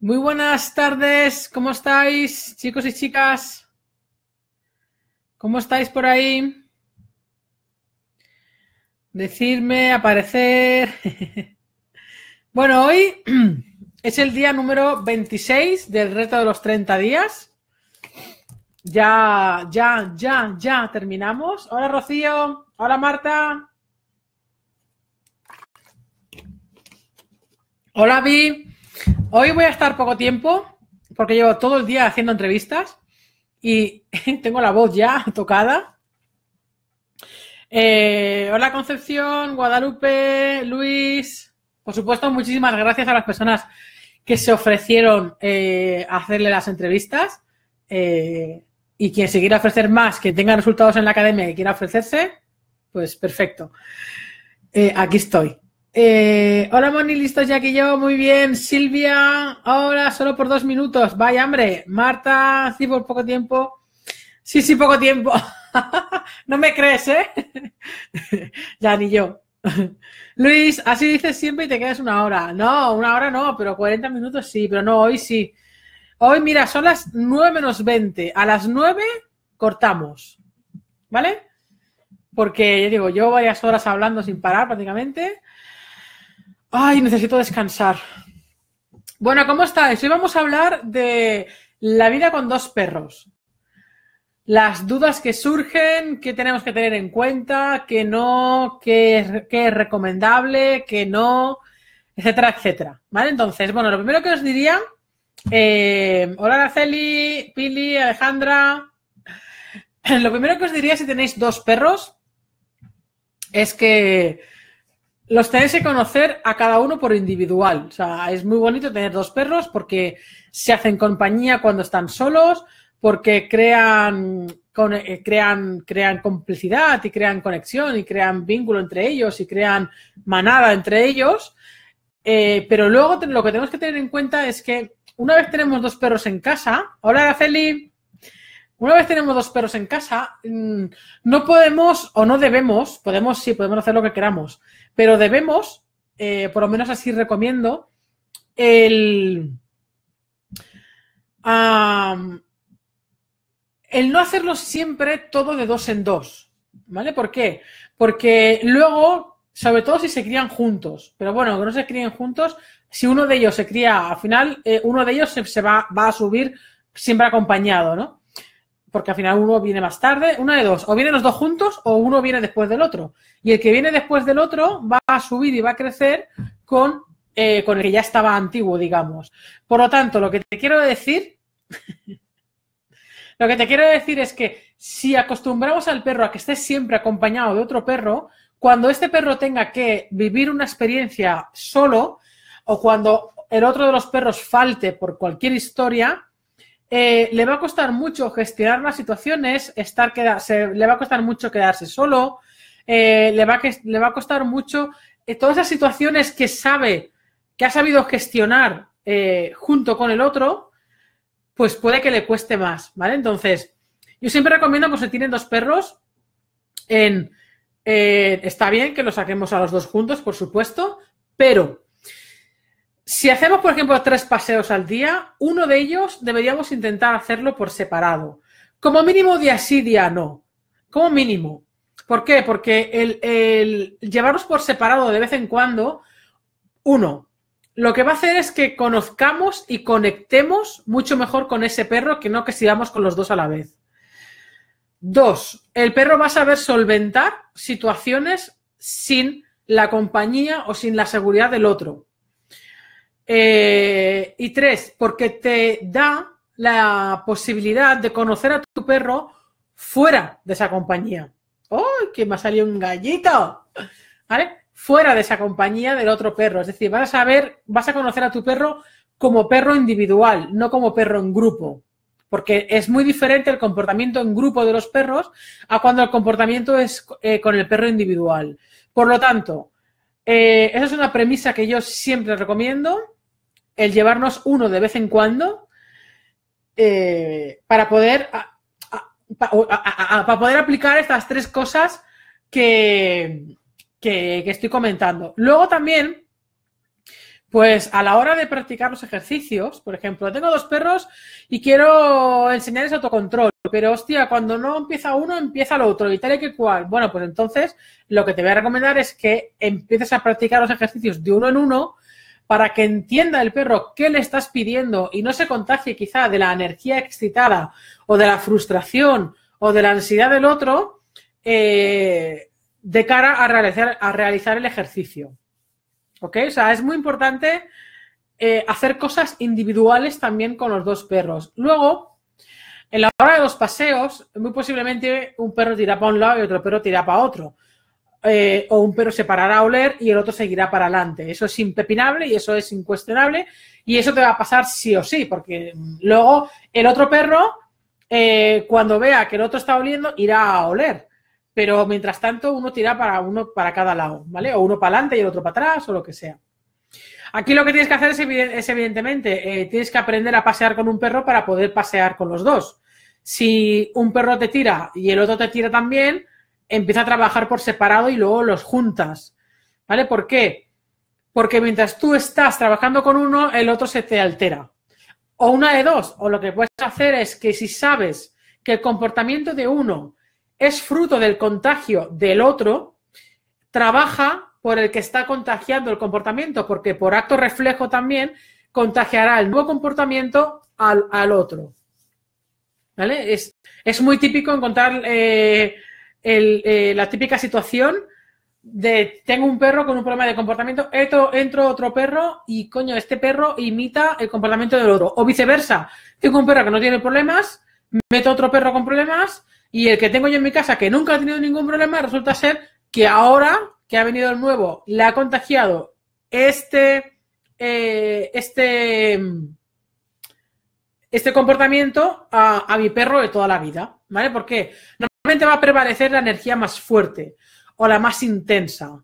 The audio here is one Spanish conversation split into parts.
Muy buenas tardes, ¿cómo estáis, chicos y chicas? ¿Cómo estáis por ahí? Decirme, aparecer. bueno, hoy es el día número 26 del reto de los 30 días. Ya, ya, ya, ya terminamos. Hola Rocío, hola Marta. Hola Vi. Hoy voy a estar poco tiempo porque llevo todo el día haciendo entrevistas y tengo la voz ya tocada. Eh, hola Concepción, Guadalupe, Luis. Por supuesto, muchísimas gracias a las personas que se ofrecieron eh, a hacerle las entrevistas. Eh, y quien se quiera ofrecer más, que tenga resultados en la academia y quiera ofrecerse, pues perfecto. aquí estoy. Eh, hola Moni, listos ya que yo, muy bien. Silvia, ahora solo por dos minutos. Vaya, hambre, Marta, sí, por poco tiempo. Sí, sí, poco tiempo. no me crees, ¿eh? ya, ni yo. Luis, así dices siempre y te quedas una hora. No, una hora no, pero 40 minutos sí, pero no, hoy sí. Hoy, mira, son las 9 menos 20. A las 9 cortamos. ¿Vale? Porque, yo digo, yo varias horas hablando sin parar prácticamente. Ay, necesito descansar. Bueno, ¿cómo estáis? Hoy vamos a hablar de la vida con dos perros. Las dudas que surgen, qué tenemos que tener en cuenta, qué no, qué, es recomendable, qué no, etcétera, etcétera. ¿Vale? Entonces, bueno, lo primero que os diría. Eh, hola, Araceli, Pili, Alejandra. Lo primero que os diría si tenéis dos perros es que los tenéis que conocer a cada uno por individual. O sea, es muy bonito tener dos perros porque se hacen compañía cuando están solos, porque crean, eh, crean, crean complicidad y crean conexión y crean vínculo entre ellos y crean manada entre ellos. Eh, pero luego lo que tenemos que tener en cuenta es que una vez tenemos dos perros en casa, hola Araceli, una vez tenemos dos perros en casa, mm, no podemos o no debemos, podemos sí, podemos hacer lo que queramos, pero debemos, eh, por lo menos así recomiendo, el, el no hacerlo siempre todo de dos en dos. ¿Vale? ¿Por qué? Porque luego, sobre todo si se crían juntos, pero bueno, que no se críen juntos, si uno de ellos se cría, al final, eh, uno de ellos se, va, va, a subir siempre acompañado, ¿no? porque al final uno viene más tarde, una de dos, o vienen los dos juntos o uno viene después del otro. Y el que viene después del otro va a subir y va a crecer con, eh, con el que ya estaba antiguo, digamos. Por lo tanto, lo que te quiero decir, lo que te quiero decir es que si acostumbramos al perro a que esté siempre acompañado de otro perro, cuando este perro tenga que vivir una experiencia solo o cuando el otro de los perros falte por cualquier historia, eh, le va a costar mucho gestionar las situaciones, estar le va a costar mucho quedarse solo, eh, le, va a, le, va a, costar mucho eh, todas esas situaciones que sabe, que ha sabido gestionar junto con el otro, pues puede que le cueste más, ¿vale? Entonces, yo siempre recomiendo, pues se tienen dos perros, está bien que lo saquemos a los dos juntos, por supuesto, pero si hacemos, por ejemplo, tres paseos al día, uno de ellos deberíamos intentar hacerlo por separado. Como mínimo día sí, día no. Como mínimo. ¿Por qué? Porque el, el llevarnos por separado de vez en cuando, uno, lo que va a hacer es que conozcamos y conectemos mucho mejor con ese perro que no que sigamos con los dos a la vez. Dos, el perro va a saber solventar situaciones sin la compañía o sin la seguridad del otro. Eh, y tres, porque te da la posibilidad de conocer a tu perro fuera de esa compañía. ¡Oh, que me ha salido un gallito! ¿Vale? Fuera de esa compañía del otro perro. Es decir, vas a ver vas a conocer a tu perro como perro individual, no como perro en grupo. Porque es muy diferente el comportamiento en grupo de los perros a cuando el comportamiento es eh, con el perro individual. Por lo tanto, eh, esa es una premisa que yo siempre recomiendo el llevarnos uno de vez en cuando eh, para poder poder aplicar estas tres cosas que, que, estoy comentando. Luego también, pues a la hora de practicar los ejercicios, por ejemplo, tengo dos perros y quiero enseñarles autocontrol, pero hostia, cuando no empieza uno, empieza el otro y tal y que cual. Bueno, pues entonces lo que te voy a recomendar es que empieces a practicar los ejercicios de uno en uno para que entienda el perro qué le estás pidiendo y no se contagie quizá de la energía excitada o de la frustración o de la ansiedad del otro eh, de cara a realizar, el ejercicio. sea, es muy importante eh, hacer cosas individuales también con los dos perros. Luego, en la hora de los paseos, muy posiblemente un perro tira para un lado y otro perro tira para otro. Eh, o un perro se parará a oler y el otro seguirá para adelante. Eso es impepinable y eso es incuestionable y eso te va a pasar sí o sí, porque luego el otro perro, eh, cuando vea que el otro está oliendo, irá a oler. Pero mientras tanto, uno tira para uno para cada lado, ¿vale? O uno para adelante y el otro para atrás o lo que sea. Aquí lo que tienes que hacer es, evidentemente, eh, tienes que aprender a pasear con un perro para poder pasear con los dos. Si un perro te tira y el otro te tira también, empieza a trabajar por separado y luego los juntas. ¿Vale? ¿Por qué? Porque mientras tú estás trabajando con uno, el otro se te altera. O una de dos, o lo que puedes hacer es que si sabes que el comportamiento de uno es fruto del contagio del otro, trabaja por el que está contagiando el comportamiento, porque por acto reflejo también contagiará el nuevo comportamiento al, otro. ¿Vale? Es, muy típico encontrar eh, eh, la típica situación de tengo un perro con un problema de comportamiento, entro, otro perro y coño, este perro imita el comportamiento del otro. O viceversa, tengo un perro que no tiene problemas, meto otro perro con problemas y el que tengo yo en mi casa que nunca ha tenido ningún problema resulta ser que ahora que ha venido el nuevo, le ha contagiado este, eh, este, este comportamiento a, a, mi perro de toda la vida, ¿vale? Porque no va a prevalecer la energía más fuerte o la más intensa.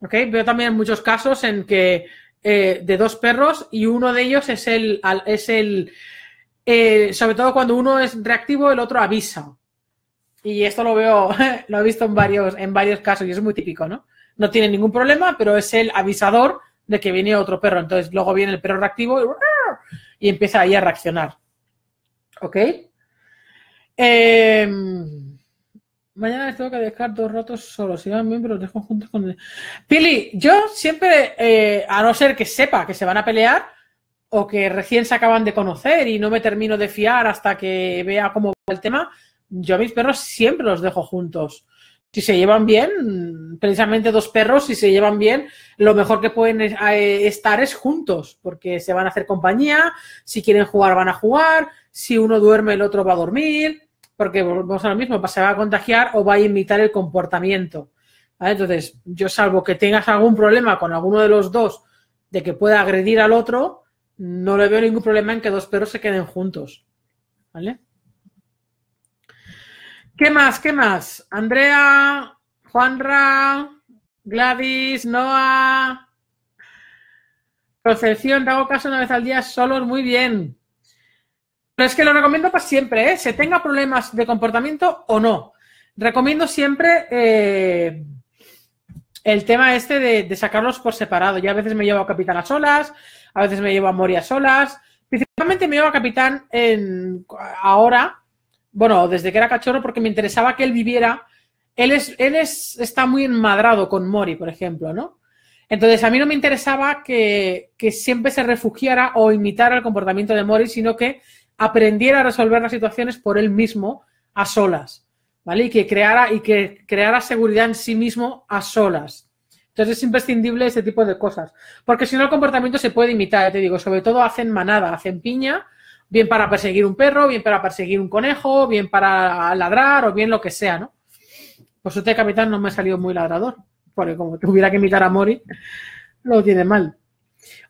¿Ok? Veo también muchos casos en que eh, de dos perros y uno de ellos es el, es el eh, sobre todo cuando uno es reactivo, el otro avisa. Y esto lo veo, lo he visto en varios, en varios casos y es muy típico, ¿no? No tiene ningún problema, pero es el avisador de que viene otro perro. Entonces luego viene el perro reactivo y, empieza ahí a reaccionar. ¿Ok? Eh, Mañana les tengo que dejar dos ratos solos. Si van bien, pero los dejo juntos con... Pili, yo siempre, eh, a no ser que sepa que se van a pelear o que recién se acaban de conocer y no me termino de fiar hasta que vea cómo va el tema, yo a mis perros siempre los dejo juntos. Si se llevan bien, precisamente dos perros, si se llevan bien, lo mejor que pueden eh, estar es juntos, porque se van a hacer compañía, si quieren jugar van a jugar, si uno duerme el otro va a dormir, porque volvemos ahora mismo, se va a contagiar o va a imitar el comportamiento. Entonces, yo salvo que tengas algún problema con alguno de los dos de que pueda agredir al otro, no le veo ningún problema en que dos perros se queden juntos. ¿Vale? ¿Qué más? ¿Qué más? Andrea, Juanra, Gladys, Noah. Concepción, te hago caso una vez al día solos, muy bien. Pero es que lo recomiendo para siempre, ¿eh? se tenga problemas de comportamiento o no. Recomiendo siempre eh, el tema este de, sacarlos por separado. Ya a veces me llevo a Capitán a solas, a veces me llevo a Mori a solas. Principalmente me llevo a Capitán ahora, bueno, desde que era cachorro, porque me interesaba que él viviera. Él, es, él está muy enmadrado con Mori, por ejemplo, ¿no? Entonces, a mí no me interesaba que siempre se refugiara o imitara el comportamiento de Mori, sino que aprendiera a resolver las situaciones por él mismo a solas, ¿vale? Y que creara, y que creara seguridad en sí mismo a solas. Entonces es imprescindible ese tipo de cosas, porque si no el comportamiento se puede imitar, te digo, sobre todo hacen manada, hacen piña, bien para perseguir un perro, bien para perseguir un conejo, bien para ladrar o bien lo que sea, ¿no? Pues usted capitán, no me ha salido muy ladrador, porque como tuviera que imitar a Mori, lo tiene mal.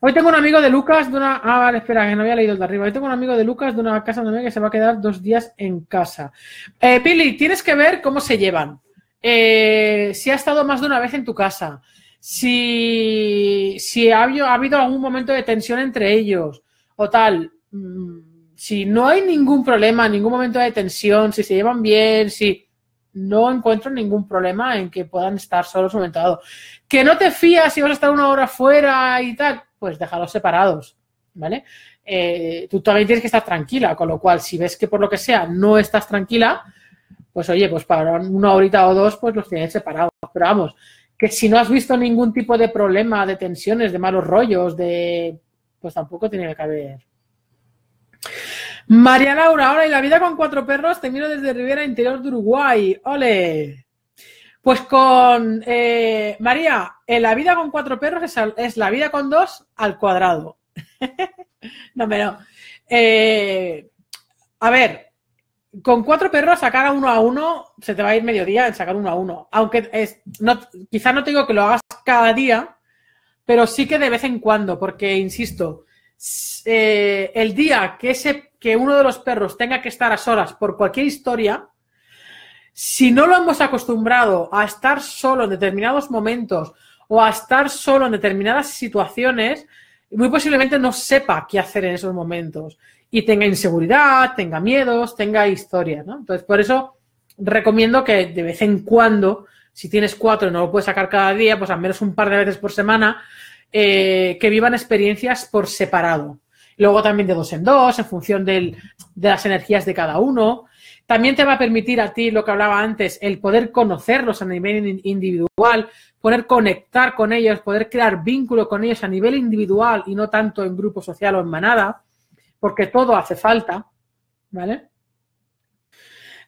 Hoy tengo un amigo de Lucas de una. Ah, espera, que no había leído de arriba. Hoy tengo un amigo de Lucas de una casa donde que se va a quedar dos días en casa. Eh, Pili, tienes que ver cómo se llevan. Eh, si ha estado más de una vez en tu casa. Si, si ha, habido, ha, habido, algún momento de tensión entre ellos. O tal. Mm, si no hay ningún problema, ningún momento de tensión, si se llevan bien, si. No encuentro ningún problema en que puedan estar solos un momento dado. Que no te fías si vas a estar una hora fuera y tal, pues déjalos separados, ¿vale? Eh, tú también tienes que estar tranquila, con lo cual, si ves que por lo que sea no estás tranquila, pues oye, pues para una horita o dos, pues los tienes separados. Pero vamos, que si no has visto ningún tipo de problema, de tensiones, de malos rollos, de. Pues tampoco tiene que haber. María Laura, ahora y la vida con cuatro perros, te miro desde Rivera, interior de Uruguay. ¡Ole! Pues con eh, María, la vida con cuatro perros es, la vida con dos al cuadrado. no, pero. Eh, a ver, con cuatro perros sacar a uno a uno se te va a ir mediodía en sacar uno a uno. Aunque es, no, quizás no te digo que lo hagas cada día, pero sí que de vez en cuando, porque insisto, eh, el día que, ese, que uno de los perros tenga que estar a solas por cualquier historia si no lo hemos acostumbrado a estar solo en determinados momentos o a estar solo en determinadas situaciones, muy posiblemente no sepa qué hacer en esos momentos y tenga inseguridad, tenga miedos, tenga historias, ¿no? Entonces, por eso recomiendo que de vez en cuando, si tienes cuatro y no lo puedes sacar cada día, pues al menos un par de veces por semana, eh, que vivan experiencias por separado. Luego también de dos en dos, en función de las energías de cada uno. También te va a permitir a ti, lo que hablaba antes, el poder conocerlos a nivel individual, poder conectar con ellos, poder crear vínculo con ellos a nivel individual y no tanto en grupo social o en manada, porque todo hace falta, ¿vale?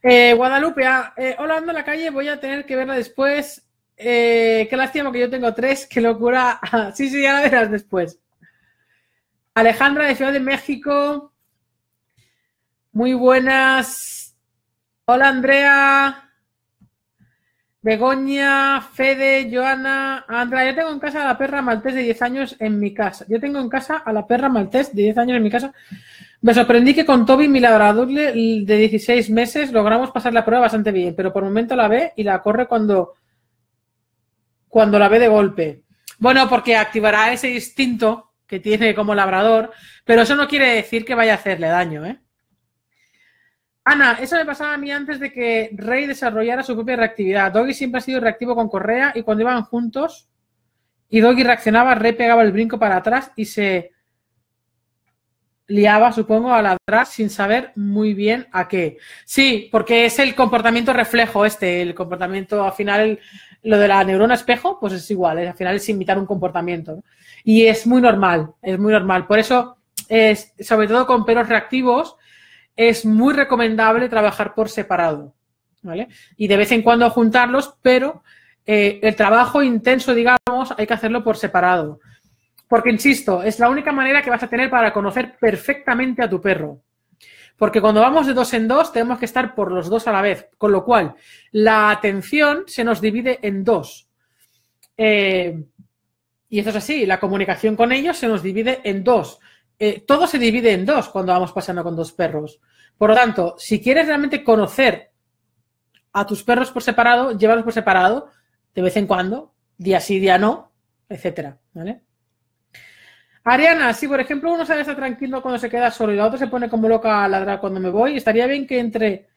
Eh, Guadalupe, ah, eh, hola, ando en la calle, voy a tener que verla después. Eh, qué lástima que yo tengo tres, qué locura. sí, sí, ya la verás después. Alejandra de Ciudad de México, muy buenas Hola Andrea, Begoña, Fede, Joana. Andrea, yo tengo en casa a la perra maltés de 10 años en mi casa. Yo tengo en casa a la perra maltés de 10 años en mi casa. Me sorprendí que con Toby, mi labrador de 16 meses, logramos pasar la prueba bastante bien, pero por momento la ve y la corre cuando, cuando la ve de golpe. Bueno, porque activará ese instinto que tiene como labrador, pero eso no quiere decir que vaya a hacerle daño, ¿eh? Ana, eso me pasaba a mí antes de que Rey desarrollara su propia reactividad. Doggy siempre ha sido reactivo con Correa y cuando iban juntos y Doggy reaccionaba, Rey pegaba el brinco para atrás y se liaba, supongo, a atrás sin saber muy bien a qué. Sí, porque es el comportamiento reflejo este, el comportamiento, al final, lo de la neurona espejo, pues es igual, ¿eh? al final es imitar un comportamiento. Y es muy normal, es muy normal. Por eso, sobre todo con perros reactivos, es muy recomendable trabajar por separado, ¿vale? Y de vez en cuando juntarlos, pero eh, el trabajo intenso, digamos, hay que hacerlo por separado. Porque, insisto, es la única manera que vas a tener para conocer perfectamente a tu perro. Porque cuando vamos de dos en dos, tenemos que estar por los dos a la vez. Con lo cual, la atención se nos divide en dos. Eh, y eso es así, la comunicación con ellos se nos divide en dos. Eh, todo se divide en dos cuando vamos pasando con dos perros. Por lo tanto, si quieres realmente conocer a tus perros por separado, llévalos por separado de vez en cuando, día sí, día no, etcétera, Ariana, si por ejemplo uno sabe estar tranquilo cuando se queda solo y la otra se pone como loca a ladrar cuando me voy, estaría bien que entre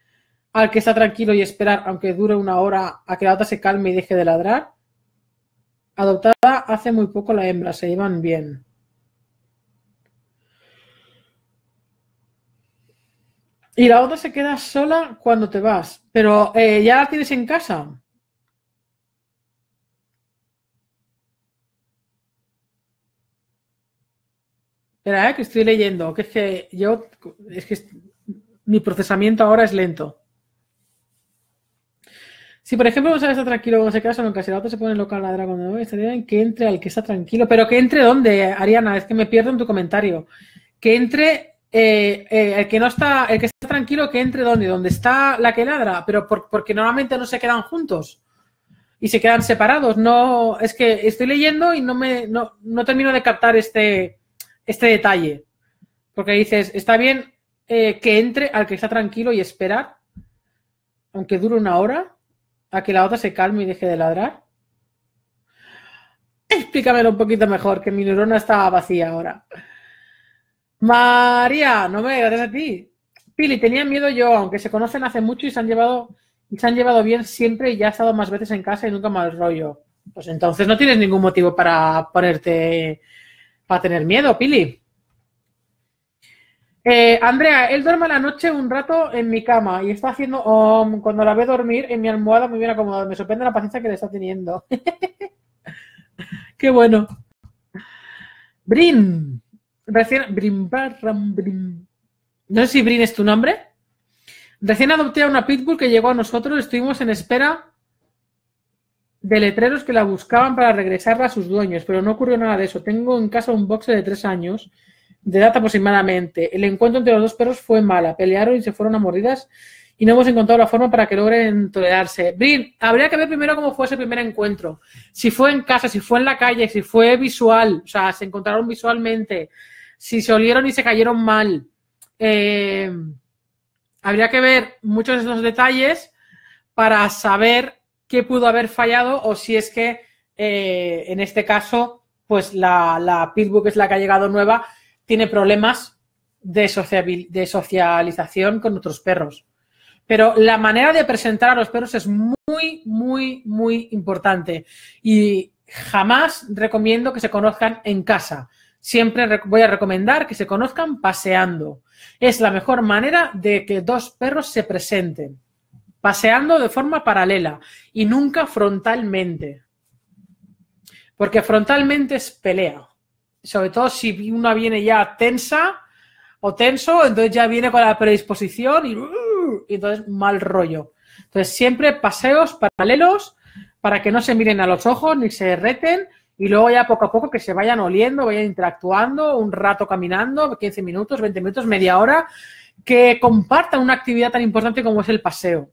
al que está tranquilo y esperar, aunque dure una hora, a que la otra se calme y deje de ladrar. Adoptada hace muy poco la hembra, se llevan bien. Y la otra se queda sola cuando te vas. Pero eh, ya la tienes en casa. Espera, eh, que estoy leyendo. Que es que yo. Es que mi procesamiento ahora es lento. Si, por ejemplo, no sabes estar tranquilo cuando se queda solo en casa y la otra se pone loca a la dragón, estaría que entre al que está tranquilo. Pero que entre dónde, Ariana, es que me pierdo en tu comentario. Que entre eh, eh, el que no está, el que está tranquilo que entre donde, donde está la que ladra, pero porque normalmente no se quedan juntos y se quedan separados. No, es que estoy leyendo y no me no, termino de captar este, este detalle. Porque dices, está bien eh, que entre al que está tranquilo y esperar, aunque dure una hora, a que la otra se calme y deje de ladrar. Explícamelo un poquito mejor, que mi neurona está vacía ahora. María, no me gracias a ti. Pili, tenía miedo yo, aunque se conocen hace mucho y se han llevado y se han llevado bien siempre y ya ha estado más veces en casa y nunca mal rollo. Pues entonces no tienes ningún motivo para ponerte para tener miedo, Pili. Eh, Andrea, él duerme la noche un rato en mi cama y está haciendo, cuando la ve dormir en mi almohada muy bien acomodada. Me sorprende la paciencia que le está teniendo. Qué bueno. Brin, Recién. No sé si Brin es tu nombre. Recién adopté a una pitbull que llegó a nosotros. Estuvimos en espera de letreros que la buscaban para regresarla a sus dueños, pero no ocurrió nada de eso. Tengo en casa un boxer de tres años, de edad aproximadamente. El encuentro entre los dos perros fue mala. Pelearon y se fueron a mordidas y no hemos encontrado la forma para que logren tolerarse. Brin, habría que ver primero cómo fue ese primer encuentro. Si fue en casa, si fue en la calle, si fue visual, o sea, se encontraron visualmente, si se olieron y se cayeron mal. Eh, habría que ver muchos de esos detalles para saber qué pudo haber fallado o si es que eh, en este caso, pues la, la Pitbull, que es la que ha llegado nueva, tiene problemas de, de socialización con otros perros. Pero la manera de presentar a los perros es muy, muy, muy importante. Y jamás recomiendo que se conozcan en casa. Siempre voy a recomendar que se conozcan paseando. Es la mejor manera de que dos perros se presenten, paseando de forma paralela y nunca frontalmente. Porque frontalmente es pelea. Sobre todo si una viene ya tensa o tenso, entonces ya viene con la predisposición y, uh, y entonces mal rollo. Entonces siempre paseos paralelos para que no se miren a los ojos ni se reten y luego ya poco a poco que se vayan oliendo, vayan interactuando, un rato caminando, 15 minutos, 20 minutos, media hora, que compartan una actividad tan importante como es el paseo.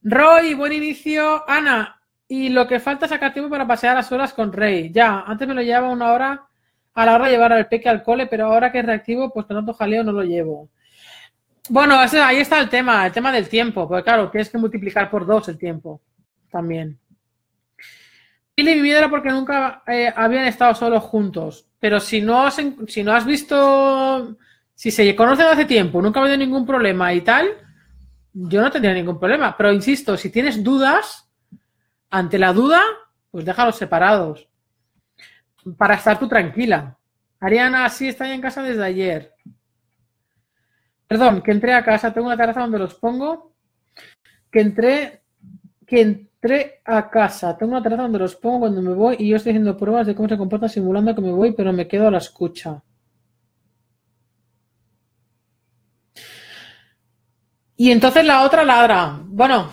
Roy, buen inicio. Ana, y lo que falta es sacar tiempo para pasear las horas con Rey. Ya, antes me lo llevaba una hora a la hora de llevar al peque al cole, pero ahora que es reactivo, pues con tanto jaleo no lo llevo. Bueno, ahí está el tema, el tema del tiempo, porque claro, tienes que multiplicar por dos el tiempo también y viviera porque nunca eh, habían estado solos juntos. Pero si no, has, si no has visto, si se conocen hace tiempo, nunca ha habido ningún problema y tal, yo no tendría ningún problema. Pero insisto, si tienes dudas, ante la duda, pues déjalos separados. Para estar tú tranquila. Ariana, sí, está en casa desde ayer. Perdón, que entré a casa, tengo una terraza donde los pongo. Que entré, que entré a casa. Tengo una tarta donde los pongo cuando me voy y yo estoy haciendo pruebas de cómo se comporta simulando que me voy, pero me quedo a la escucha. Y entonces la otra ladra. Bueno,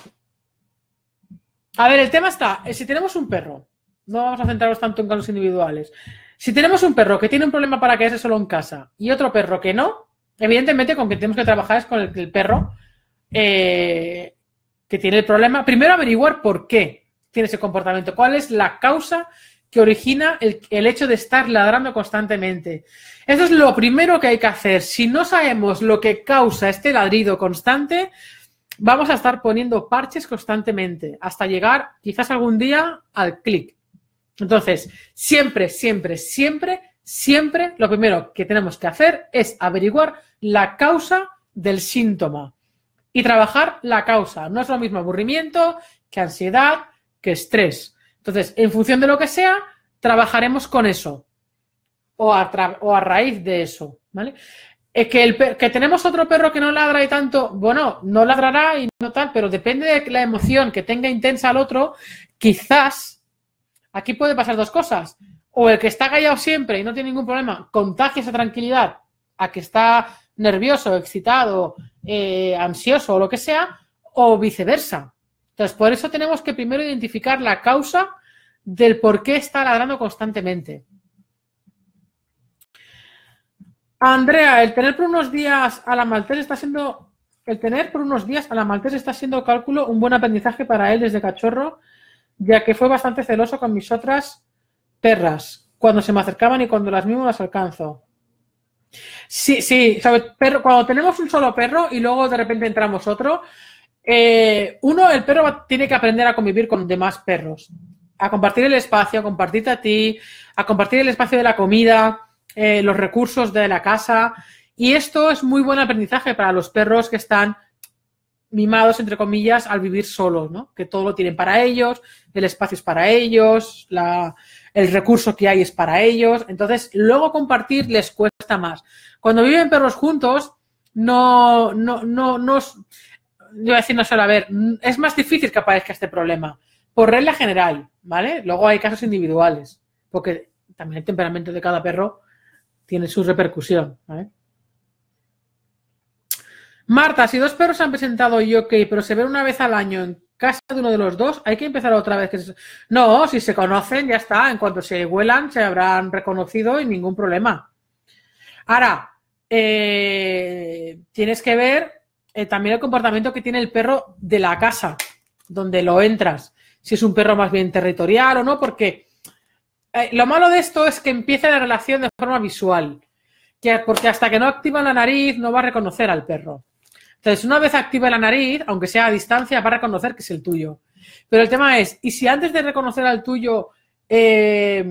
a ver, el tema está, eh, si tenemos un perro, no vamos a centrarnos tanto en casos individuales, si tenemos un perro que tiene un problema para quedarse solo en casa y otro perro que no, evidentemente con que tenemos que trabajar es con el, el perro eh, que tiene el problema, primero averiguar por qué tiene ese comportamiento, cuál es la causa que origina el, hecho de estar ladrando constantemente. Eso es lo primero que hay que hacer. Si no sabemos lo que causa este ladrido constante, vamos a estar poniendo parches constantemente hasta llegar quizás algún día al clic. Entonces, siempre, siempre, siempre, siempre, lo primero que tenemos que hacer es averiguar la causa del síntoma y trabajar la causa. No es lo mismo aburrimiento que ansiedad, que estrés. Entonces, en función de lo que sea, trabajaremos con eso o a, raíz de eso, ¿vale? que, el que tenemos otro perro que no ladra y tanto, bueno, no ladrará y no tal, pero depende de la emoción que tenga intensa al otro, quizás aquí puede pasar dos cosas. O el que está callado siempre y no tiene ningún problema, contagia esa tranquilidad a que está nervioso, excitado, eh, ansioso o lo que sea, o viceversa. Entonces, por eso tenemos que primero identificar la causa del por qué está ladrando constantemente. Andrea, el tener por unos días a la maltés está siendo el tener por unos días a la maltés está siendo cálculo un buen aprendizaje para él desde cachorro, ya que fue bastante celoso con mis otras perras cuando se me acercaban y cuando las mismas las alcanzo. Sí, sí, Pero cuando tenemos un solo perro y luego de repente entramos otro, eh, uno, el perro tiene que aprender a convivir con demás perros, a compartir el espacio, a compartirte a ti, a compartir el espacio de la comida, eh, los recursos de la casa. Y esto es muy buen aprendizaje para los perros que están mimados, entre comillas, al vivir solos, ¿no? Que todo lo tienen para ellos, el espacio es para ellos, la, el recurso que hay es para ellos, entonces luego compartir les cuesta más. Cuando viven perros juntos, no, no, no, no, yo voy a decir no solo, a ver, es más difícil que aparezca este problema, por regla general, ¿vale? Luego hay casos individuales, porque también el temperamento de cada perro tiene su repercusión, ¿vale? Marta, si dos perros han presentado y ok, pero se ven una vez al año en casa de uno de los dos, hay que empezar otra vez. Que No, si se conocen, ya está. En cuanto se huelan, se habrán reconocido y ningún problema. Ahora, eh, tienes que ver eh, también el comportamiento que tiene el perro de la casa, donde lo entras. Si es un perro más bien territorial o no, porque eh, lo malo de esto es que empieza la relación de forma visual. Que, porque hasta que no activa la nariz, no va a reconocer al perro. Entonces, una vez activa la nariz, aunque sea a distancia, va a reconocer que es el tuyo. Pero el tema es, ¿y si antes de reconocer al tuyo eh,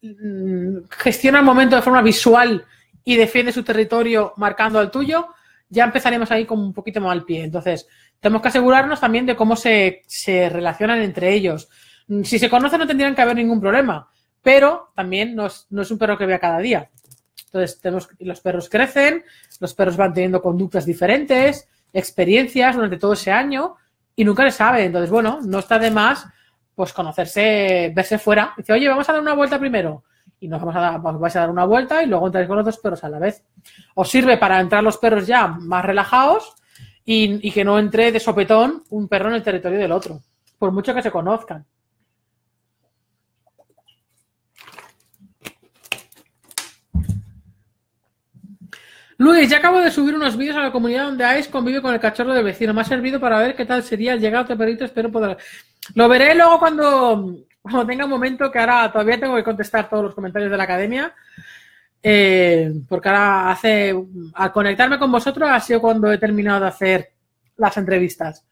mm, gestiona el momento de forma visual y defiende su territorio marcando al tuyo? Ya empezaremos ahí con un poquito más al pie. Entonces, tenemos que asegurarnos también de cómo se, relacionan entre ellos. Mm, si se conocen no tendrían que haber ningún problema, pero también no es un perro que vea cada día. Entonces, tenemos, los perros crecen, los perros van teniendo conductas diferentes, experiencias durante todo ese año y nunca le sabe. Entonces, bueno, no está de más pues conocerse, verse fuera. Dice, oye, vamos a dar una vuelta primero. Y nos vamos a dar, vais a dar una vuelta y luego entráis con los dos perros a la vez. Os sirve para entrar los perros ya más relajados y que no entre de sopetón un perro en el territorio del otro, por mucho que se conozcan. Luis, ya acabo de subir unos vídeos a la comunidad donde Ais convive con el cachorro del vecino. Me ha servido para ver qué tal sería el llegado de perrito. Espero poder. Lo veré luego cuando, tenga un momento, que ahora todavía tengo que contestar todos los comentarios de la academia. Eh, porque ahora hace. Al conectarme con vosotros ha sido cuando he terminado de hacer las entrevistas.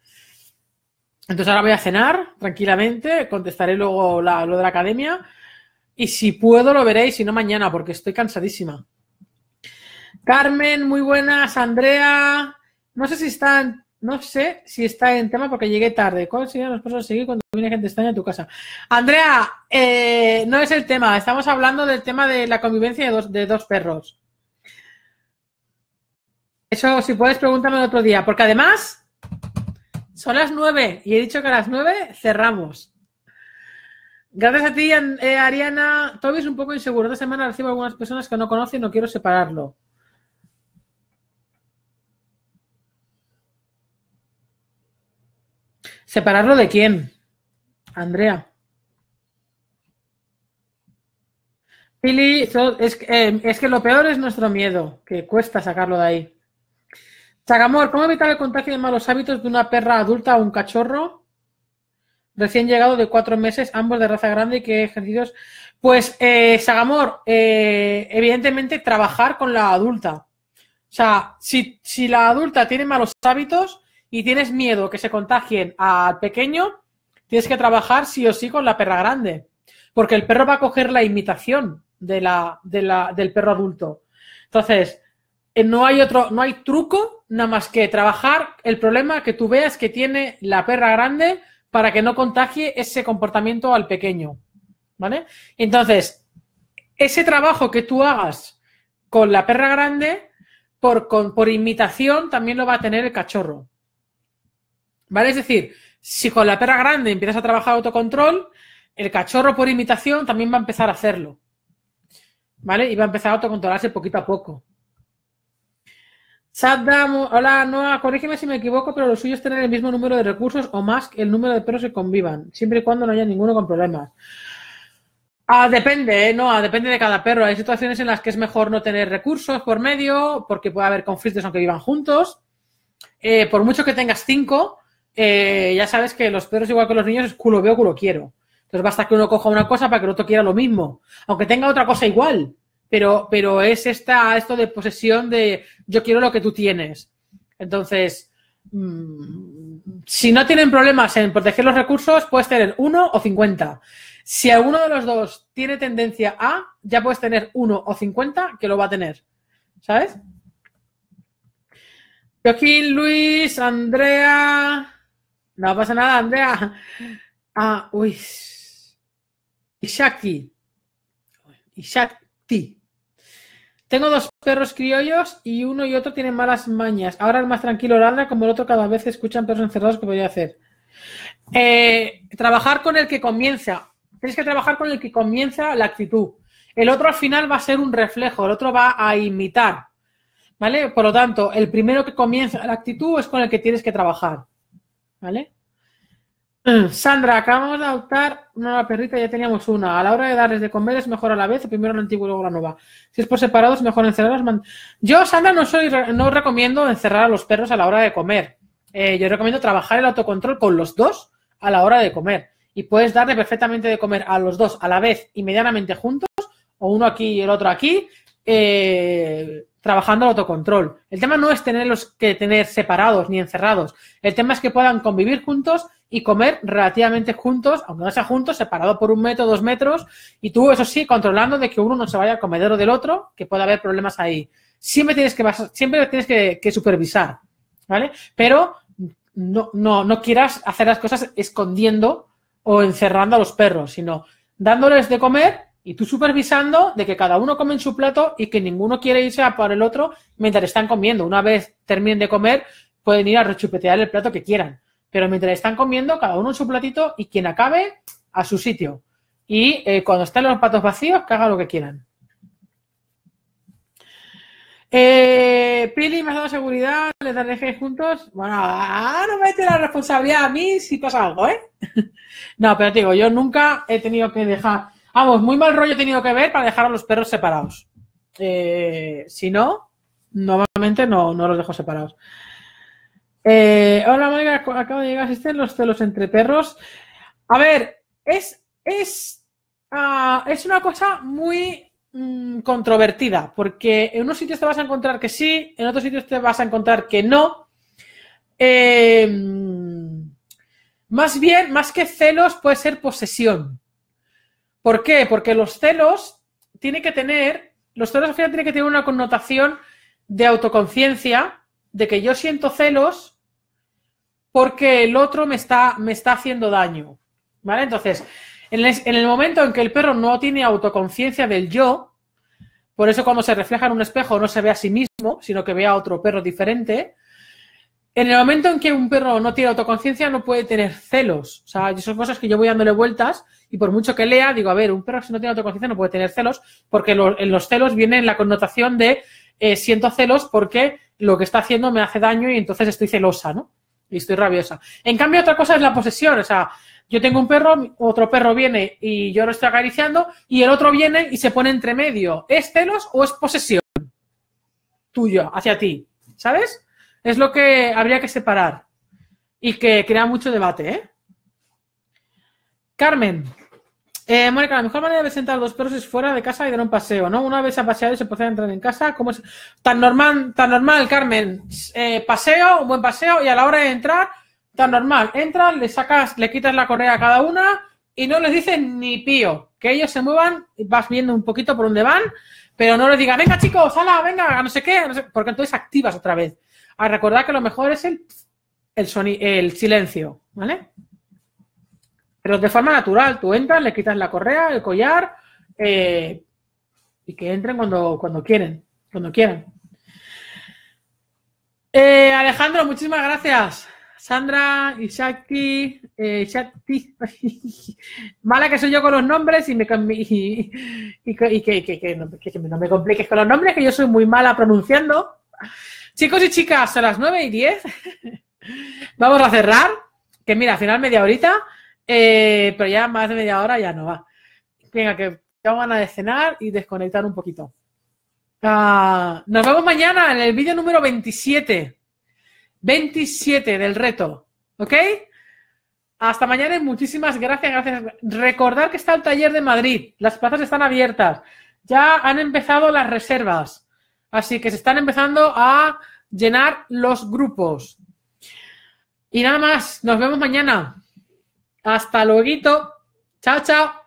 Entonces ahora voy a cenar tranquilamente, contestaré luego lo de la academia. Y si puedo, lo veréis, si no mañana, porque estoy cansadísima. Carmen, muy buenas. Andrea, no sé si están, no sé si está en tema porque llegué tarde. ¿Cuáles siguen los pasos a seguir cuando viene gente extraña a tu casa? Andrea, eh, no es el tema. Estamos hablando del tema de la convivencia de dos, perros. Eso, si puedes, pregúntame el otro día. Porque además, son las nueve y he dicho que a las nueve cerramos. Gracias a ti, eh, Ariana. Toby es un poco inseguro. Esta semana recibo algunas personas que no conoce y no quiero separarlo. ¿Separarlo de quién? Andrea. Pili, es, eh, es que lo peor es nuestro miedo, que cuesta sacarlo de ahí. Sagamor, ¿cómo evitar el contagio de malos hábitos de una perra adulta a un cachorro recién llegado de cuatro meses, ambos de raza grande y ejercicios? Pues, Sagamor, eh, eh, evidentemente trabajar con la adulta. O sea, si la adulta tiene malos hábitos, y tienes miedo que se contagien al pequeño, tienes que trabajar sí o sí con la perra grande, porque el perro va a coger la imitación del perro adulto. Entonces, eh, no hay otro, no hay truco nada más que trabajar el problema que tú veas que tiene la perra grande para que no contagie ese comportamiento al pequeño. ¿Vale? Entonces, ese trabajo que tú hagas con la perra grande, por, por imitación, también lo va a tener el cachorro. ¿Vale? Es decir, si con la perra grande empiezas a trabajar autocontrol, el cachorro por imitación también va a empezar a hacerlo. ¿Vale? Y va a empezar a autocontrolarse poquito a poco. Saddam, hola Noah, corrígeme si me equivoco, pero lo suyo es tener el mismo número de recursos o más que el número de perros que convivan, siempre y cuando no haya ninguno con problemas. Ah, depende, ¿eh? no, depende de cada perro. Hay situaciones en las que es mejor no tener recursos por medio, porque puede haber conflictos aunque vivan juntos. Eh, por mucho que tengas cinco, eh, ya sabes que los perros, igual que los niños, es culo veo, culo quiero. Entonces basta que uno coja una cosa para que el otro quiera lo mismo, aunque tenga otra cosa igual. Pero, pero es esta, esto de posesión de yo quiero lo que tú tienes. Entonces, mm, si no tienen problemas en proteger los recursos, puedes tener uno o 50. Si alguno de los dos tiene tendencia a, ya puedes tener uno o 50 que lo va a tener. ¿Sabes? Joaquín, Luis, Andrea, no pasa nada, Andrea. Ah, uy. Ishaki. Ishakti. Tengo dos perros criollos y uno y otro tienen malas mañas. Ahora el más tranquilo Andrea, como el otro cada vez escuchan perros encerrados voy a hacer. Eh, trabajar con el que comienza. Tienes que trabajar con el que comienza la actitud. El otro al final va a ser un reflejo, el otro va a imitar. ¿Vale? Por lo tanto, el primero que comienza la actitud es con el que tienes que trabajar. ¿vale? Sandra, acabamos de adoptar una nueva perrita, ya teníamos una. A la hora de darles de comer es mejor a la vez, primero la antigua y luego la nueva. Si es por separados, mejor encerrarlos. Yo, Sandra, no, soy, no recomiendo encerrar a los perros a la hora de comer. Eh, yo recomiendo trabajar el autocontrol con los dos a la hora de comer. Y puedes darle perfectamente de comer a los dos a la vez y medianamente juntos, o uno aquí y el otro aquí, eh, trabajando el autocontrol. El tema no es tenerlos que tener separados ni encerrados. El tema es que puedan convivir juntos y comer relativamente juntos, aunque no sea juntos, separado por un metro, dos metros, y tú, eso sí, controlando de que uno no se vaya al comedero del otro, que pueda haber problemas ahí. Siempre tienes que, siempre tienes que, supervisar, ¿vale? Pero no, no, no quieras hacer las cosas escondiendo o encerrando a los perros, sino dándoles de comer y tú supervisando de que cada uno come en su plato y que ninguno quiere irse a por el otro mientras están comiendo. Una vez terminen de comer, pueden ir a rechupetear el plato que quieran. Pero mientras están comiendo, cada uno en su platito y quien acabe, a su sitio. Y eh, cuando estén los platos vacíos, que hagan lo que quieran. Eh, Pili me ha dado seguridad, le daré juntos. Bueno, ah, no me mete la responsabilidad a mí si pasa algo, ¿eh? no, pero te digo, yo nunca he tenido que dejar. Vamos, muy mal rollo he tenido que ver para dejar a los perros separados. Eh, si no, normalmente no, no los dejo separados. Eh, hola, Mónica, acabo de llegar. ¿Existen los celos entre perros? A ver, es, es, ah, es una cosa muy mm, controvertida, porque en unos sitios te vas a encontrar que sí, en otros sitios te vas a encontrar que no. Eh, mm, más bien, más que celos, puede ser posesión. ¿Por qué? Porque los celos tienen que tener, los celos al final tienen que tener una connotación de autoconciencia, de que yo siento celos porque el otro me está, me está haciendo daño. ¿Vale? Entonces, en el, momento en que el perro no tiene autoconciencia del yo, por eso cuando se refleja en un espejo no se ve a sí mismo, sino que ve a otro perro diferente. En el momento en que un perro no tiene autoconciencia no puede tener celos. O sea, son cosas que yo voy dándole vueltas y por mucho que lea, digo, a ver, un perro si no tiene autoconciencia no puede tener celos, porque en los celos viene la connotación de eh, siento celos porque lo que está haciendo me hace daño y entonces estoy celosa, ¿no? Y estoy rabiosa. En cambio, otra cosa es la posesión, o sea, yo tengo un perro, otro perro viene y yo lo estoy acariciando y el otro viene y se pone entre medio. ¿Es celos o es posesión tuya hacia ti? ¿Sabes? Es lo que habría que separar y que crea mucho debate, ¿eh? Carmen. Eh, Mónica, la mejor manera de presentar a los perros es fuera de casa y dar un paseo, ¿no? Una vez han paseado se puede entrar en casa. ¿Cómo es? Tan normal, tan normal, Carmen. Eh, paseo, un buen paseo, y a la hora de entrar, tan normal. Entras, le sacas, le quitas la correa a cada una y no les dicen ni pío. Que ellos se muevan, vas viendo un poquito por donde van, pero no les digas, venga chicos, hala, venga, no sé qué, porque entonces activas otra vez. A recordar que lo mejor es el, el silencio, ¿vale? Pero de forma natural, tú entras, le quitas la correa, el collar, eh, y que entren cuando, cuando quieren, cuando quieran. Eh, Alejandro, muchísimas gracias. Sandra, y eh, Shakti. mala que soy yo con los nombres y, me, y, que, no, que, no, me compliques con los nombres, que yo soy muy mala pronunciando. Chicos y chicas, a las 9 y 10 vamos a cerrar, que mira, al final media horita. Eh, pero ya más de media hora ya no va. Venga, que ya van a cenar y desconectar un poquito. Ah, nos vemos mañana en el vídeo número 27. 27 del reto. ¿Ok? Hasta mañana y muchísimas gracias, gracias. Recordar que está el taller de Madrid. Las plazas están abiertas. Ya han empezado las reservas. Así que se están empezando a llenar los grupos. Y nada más. Nos vemos mañana. Hasta luego. Chao, chao.